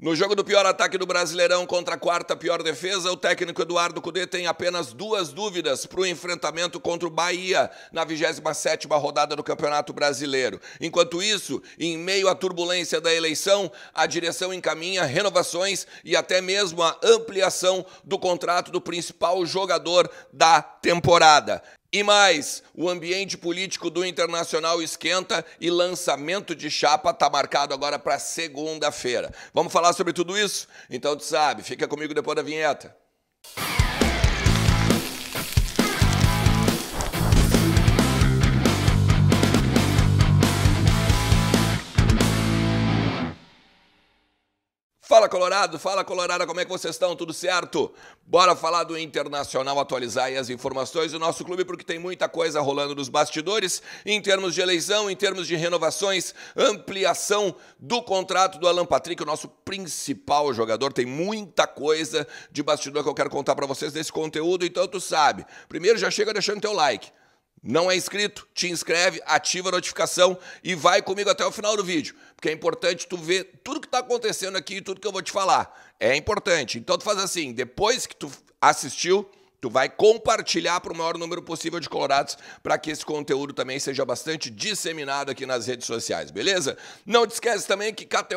No jogo do pior ataque do Brasileirão contra a quarta pior defesa, o técnico Eduardo Cudê tem apenas duas dúvidas para o enfrentamento contra o Bahia na 27ª rodada do Campeonato Brasileiro. Enquanto isso, em meio à turbulência da eleição, a direção encaminha renovações e até mesmo a ampliação do contrato do principal jogador da temporada. E mais, o ambiente político do Internacional esquenta e lançamento de chapa está marcado agora para segunda-feira. Vamos falar sobre tudo isso? Então tu sabe, fica comigo depois da vinheta. Fala Colorado, fala Colorada, como é que vocês estão? Tudo certo? Bora falar do Internacional, atualizar aí as informações do nosso clube, porque tem muita coisa rolando nos bastidores, em termos de eleição, em termos de renovações, ampliação do contrato do Alan Patrick, o nosso principal jogador. Tem muita coisa de bastidor que eu quero contar para vocês nesse conteúdo, então tu sabe. Primeiro já chega deixando teu like. Não é inscrito? Te inscreve, ativa a notificação e vai comigo até o final do vídeo, porque é importante tu ver tudo que está acontecendo aqui e tudo que eu vou te falar. É importante. Então tu faz assim, depois que tu assistiu, tu vai compartilhar para o maior número possível de colorados para que esse conteúdo também seja bastante disseminado aqui nas redes sociais, beleza? Não te esquece também que KTO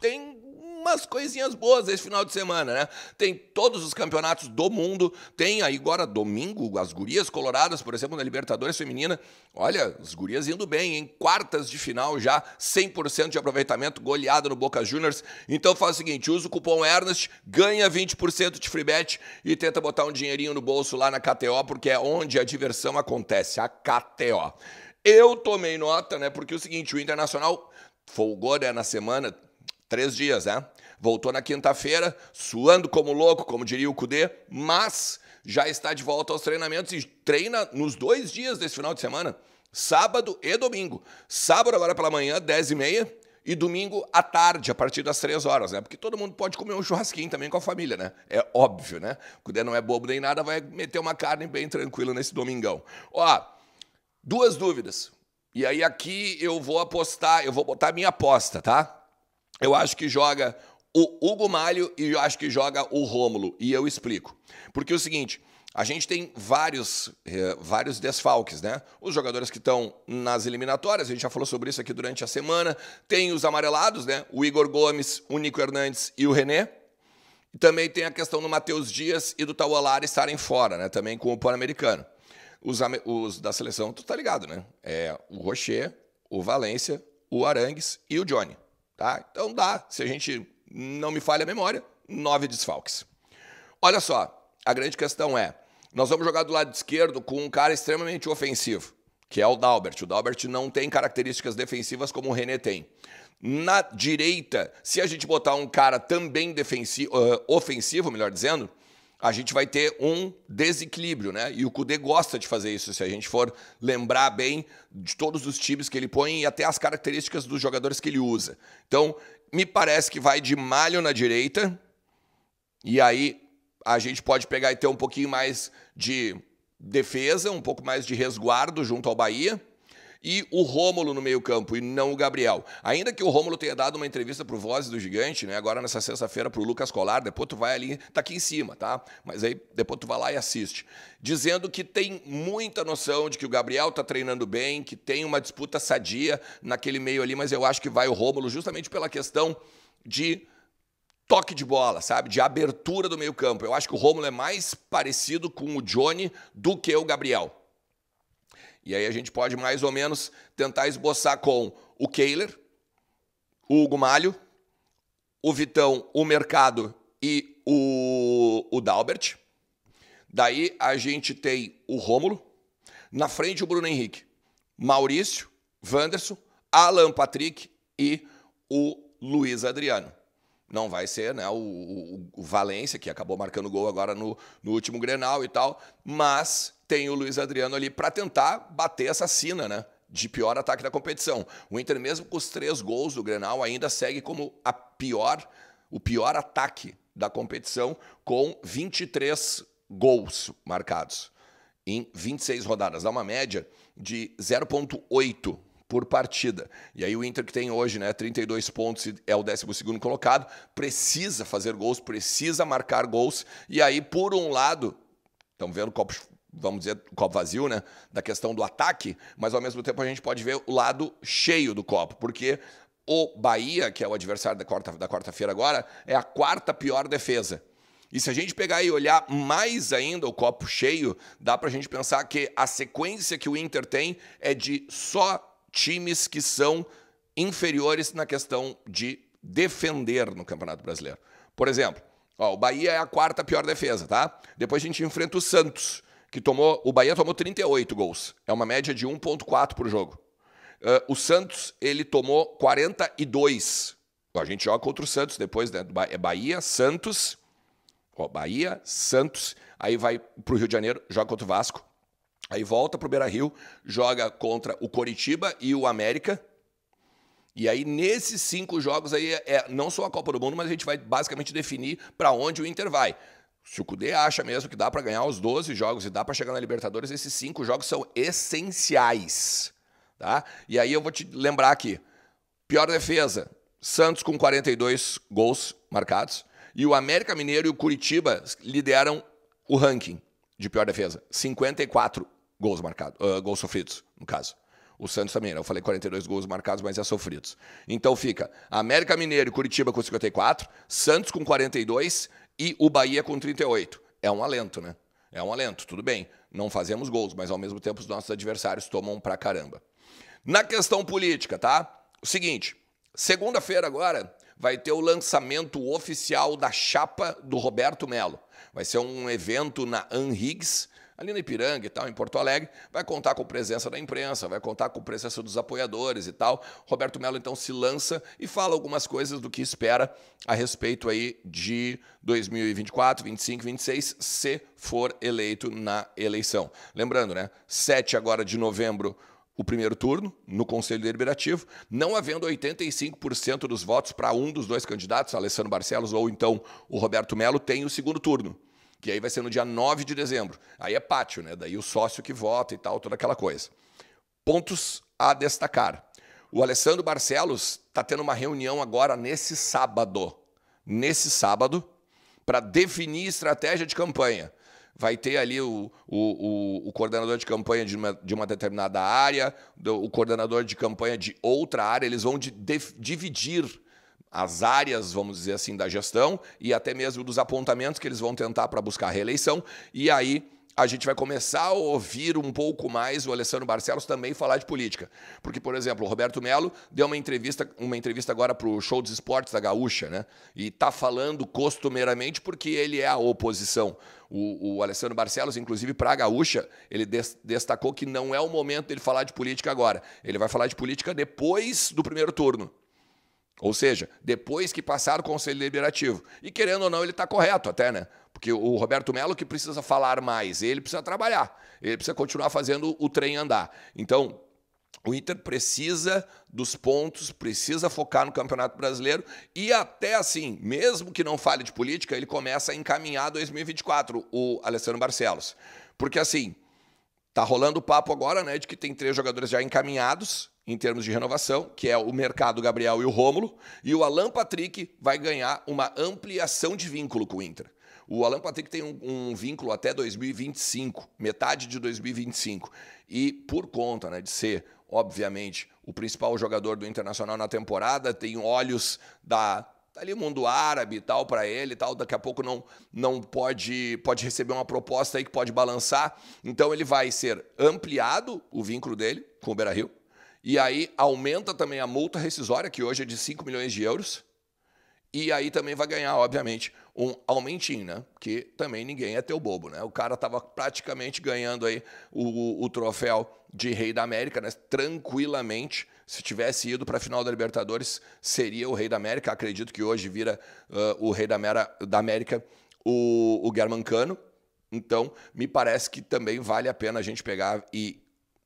tem umas coisinhas boas esse final de semana, né? Tem todos os campeonatos do mundo, tem aí agora domingo as gurias coloradas, por exemplo, na Libertadores Feminina. Olha, as gurias indo bem, em quartas de final já, 100% de aproveitamento, goleada no Boca Juniors. Então faz o seguinte, usa o cupom Ernest, ganha 20% de free bet e tenta botar um dinheirinho no bolso lá na KTO, porque é onde a diversão acontece, a KTO. Eu tomei nota, né? Porque é o seguinte, o Internacional folgou né, na semana, três dias, né? Voltou na quinta-feira, suando como louco, como diria o Cudê, mas já está de volta aos treinamentos e treina nos dois dias desse final de semana, sábado e domingo. Sábado agora pela manhã, 10h30, e domingo à tarde, a partir das três horas, né? Porque todo mundo pode comer um churrasquinho também com a família, né? É óbvio, né? Cudê não é bobo nem nada, vai meter uma carne bem tranquila nesse domingão. Ó, duas dúvidas. E aí aqui eu vou apostar, eu vou botar minha aposta, tá? Eu acho que joga o Hugo Malho e eu acho que joga o Rômulo. E eu explico. Porque é o seguinte. A gente tem vários, eh, vários desfalques, né? Os jogadores que estão nas eliminatórias, a gente já falou sobre isso aqui durante a semana. Tem os amarelados, né? O Igor Gomes, o Nico Hernandes e o René. Também tem a questão do Matheus Dias e do Taualar estarem fora, né? Também com o Pan-Americano. Os, os, da seleção, tu tá ligado, né? É o Rocher, o Valência, o Arangues e o Johnny, tá? Então dá. Se a gente não me falha a memória, nove desfalques. Olha só, a grande questão é: nós vamos jogar do lado esquerdo com um cara extremamente ofensivo, que é o Dalbert. O Dalbert não tem características defensivas como o René tem. Na direita, se a gente botar um cara também defensivo, uh, eh, ofensivo, melhor dizendo, a gente vai ter um desequilíbrio, né? E o Kudê gosta de fazer isso, se a gente for lembrar bem de todos os times que ele põe e até as características dos jogadores que ele usa. Então, me parece que vai de malho na direita, e aí a gente pode pegar e ter um pouquinho mais de defesa, um pouco mais de resguardo junto ao Bahia e o Rômulo no meio-campo e não o Gabriel. Ainda que o Rômulo tenha dado uma entrevista pro Vozes do Gigante, né? Agora nessa sexta-feira pro Lucas Colar, depois tu vai ali, tá aqui em cima, tá? Mas aí depois tu vai lá e assiste, dizendo que tem muita noção de que o Gabriel tá treinando bem, que tem uma disputa sadia naquele meio ali, mas eu acho que vai o Rômulo justamente pela questão de toque de bola, sabe? De abertura do meio-campo. Eu acho que o Romulo é mais parecido com o Johnny do que o Gabriel. E aí a gente pode mais ou menos tentar esboçar com o Kehler, o Hugo Malho, o Vitão, o Mercado e o, o Dalbert. Daí a gente tem o Rômulo, na frente o Bruno Henrique, Maurício, Wanderson, Alan Patrick e o Luiz Adriano. Não vai ser, né? O, o, o Valência, que acabou marcando gol agora no, no último Grenal e tal. Mas tem o Luiz Adriano ali para tentar bater essa sina, né? De pior ataque da competição. O Inter, mesmo com os três gols do Grenal, ainda segue como a pior, o pior ataque da competição, com 23 gols marcados em 26 rodadas. Dá uma média de 0,8 por partida. E aí o Inter que tem hoje, né, 32 pontos e é o 12 colocado, precisa fazer gols, precisa marcar gols. E aí, por um lado, estamos vendo copo, vamos dizer, copo vazio, né, da questão do ataque, mas ao mesmo tempo a gente pode ver o lado cheio do copo, porque o Bahia, que é o adversário da quarta da quarta-feira agora, é a quarta pior defesa. E se a gente pegar e olhar mais ainda o copo cheio, dá para a gente pensar que a sequência que o Inter tem é de só times que são inferiores na questão de defender no Campeonato Brasileiro. Por exemplo, ó, o Bahia é a quarta pior defesa, tá? Depois a gente enfrenta o Santos, que tomou. O Bahia tomou 38 gols. É uma média de 1,4 por jogo. Uh, o Santos, ele tomou 42. A gente joga contra o Santos depois, né? É Bahia, Santos. Ó, Bahia, Santos. Aí vai pro Rio de Janeiro, joga contra o Vasco, Aí volta para o Beira Rio, joga contra o Coritiba e o América. E aí, nesses cinco jogos aí, é, é não só a Copa do Mundo, mas a gente vai basicamente definir para onde o Inter vai. Se o Cudê acha mesmo que dá para ganhar os 12 jogos e dá para chegar na Libertadores, esses cinco jogos são essenciais. Tá? E aí eu vou te lembrar aqui: pior defesa, Santos com 42 gols marcados. E o América Mineiro e o Curitiba lideram o ranking de pior defesa, 54 gols marcados, uh, gols sofridos, no caso. O Santos também, né? eu falei 42 gols marcados, mas é sofridos. Então fica América Mineiro e Curitiba com 54, Santos com 42 e o Bahia com 38. É um alento, né? É um alento, tudo bem. Não fazemos gols, mas ao mesmo tempo os nossos adversários tomam pra caramba. Na questão política, tá? O seguinte, segunda-feira agora vai ter o lançamento oficial da chapa do Roberto Melo. Vai ser um evento na Anhiggs, ali na Ipiranga e tal, em Porto Alegre, vai contar com presença da imprensa, vai contar com presença dos apoiadores e tal. Roberto Melo então se lança e fala algumas coisas do que espera a respeito aí de 2024, 25, 26, se for eleito na eleição. Lembrando, né? 7 agora de novembro o primeiro turno no Conselho Deliberativo, não havendo 85% dos votos para um dos dois candidatos, Alessandro Barcelos ou então o Roberto Melo, tem o segundo turno que aí vai ser no dia 9 de dezembro. Aí é pátio, né? Daí o sócio que vota e tal, toda aquela coisa. Pontos a destacar. O Alessandro Barcelos está tendo uma reunião agora nesse sábado. Nesse sábado, para definir estratégia de campanha vai ter ali o, o, o, o, coordenador de campanha de uma, de uma determinada área, do, o coordenador de campanha de outra área, eles vão de, de, dividir as áreas, vamos dizer assim, da gestão e até mesmo dos apontamentos que eles vão tentar para buscar a reeleição. E aí a gente vai começar a ouvir um pouco mais o Alessandro Barcelos também falar de política. Porque, por exemplo, o Roberto Melo deu uma entrevista, uma entrevista agora para o Show dos Esportes da Gaúcha, né? E está falando costumeiramente porque ele é a oposição. O, o Alessandro Barcelos, inclusive, para a Gaúcha, ele des destacou que não é o momento dele falar de política agora. Ele vai falar de política depois do primeiro turno. Ou seja, depois que passar o Conselho Deliberativo. E querendo ou não, ele está correto até, né? Porque o Roberto Melo que precisa falar mais, ele precisa trabalhar, ele precisa continuar fazendo o trem andar. Então, o Inter precisa dos pontos, precisa focar no Campeonato Brasileiro e até assim, mesmo que não fale de política, ele começa a encaminhar 2024, o Alessandro Barcelos. Porque assim, Tá rolando o papo agora, né, de que tem três jogadores já encaminhados em termos de renovação, que é o Mercado Gabriel e o Rômulo, e o Alan Patrick vai ganhar uma ampliação de vínculo com o Inter. O Alan Patrick tem um, um, vínculo até 2025, metade de 2025. E por conta né, de ser, obviamente, o principal jogador do Internacional na temporada, tem olhos da tá ali o mundo árabe e tal para ele e tal, daqui a pouco não não pode pode receber uma proposta aí que pode balançar. Então ele vai ser ampliado o vínculo dele com o Beira-Rio. E aí aumenta também a multa rescisória, que hoje é de 5 milhões de euros. E aí também vai ganhar, obviamente, um aumentinho, né? Que também ninguém é teu bobo, né? O cara estava praticamente ganhando aí o, o, troféu de Rei da América, né? Tranquilamente. Se tivesse ido para a final da Libertadores, seria o Rei da América. Acredito que hoje vira uh, o Rei da, Mera, da América o, o Germancano. Então, me parece que também vale a pena a gente pegar e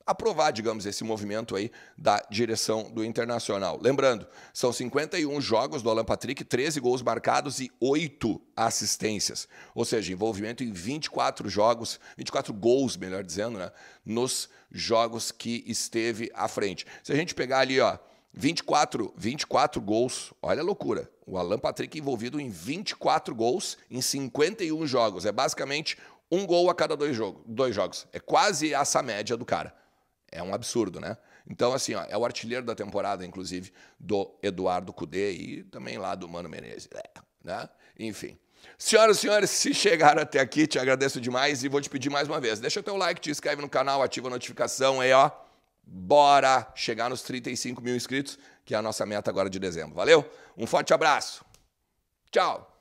aprovar, digamos, esse movimento aí da direção do Internacional. Lembrando, são 51 jogos do Alan Patrick, 13 gols marcados e 8 assistências. Ou seja, envolvimento em 24 jogos, 24 gols, melhor dizendo, né, nos jogos que esteve à frente. Se a gente pegar ali, ó, 24, 24 gols. Olha a loucura. O Alan Patrick envolvido em 24 gols em 51 jogos. É basicamente um gol a cada dois, jogo, dois jogos. É quase essa média do cara. É um absurdo, né? Então, assim, ó, é o artilheiro da temporada, inclusive, do Eduardo Cudê e também lá do Mano Menezes. É, né? Enfim. Senhoras e senhores, se chegaram até aqui, te agradeço demais e vou te pedir mais uma vez. Deixa o teu like, te inscreve no canal, ativa a notificação aí, ó. Bora chegar nos 35 mil inscritos, que é a nossa meta agora de dezembro. Valeu? Um forte abraço. Tchau.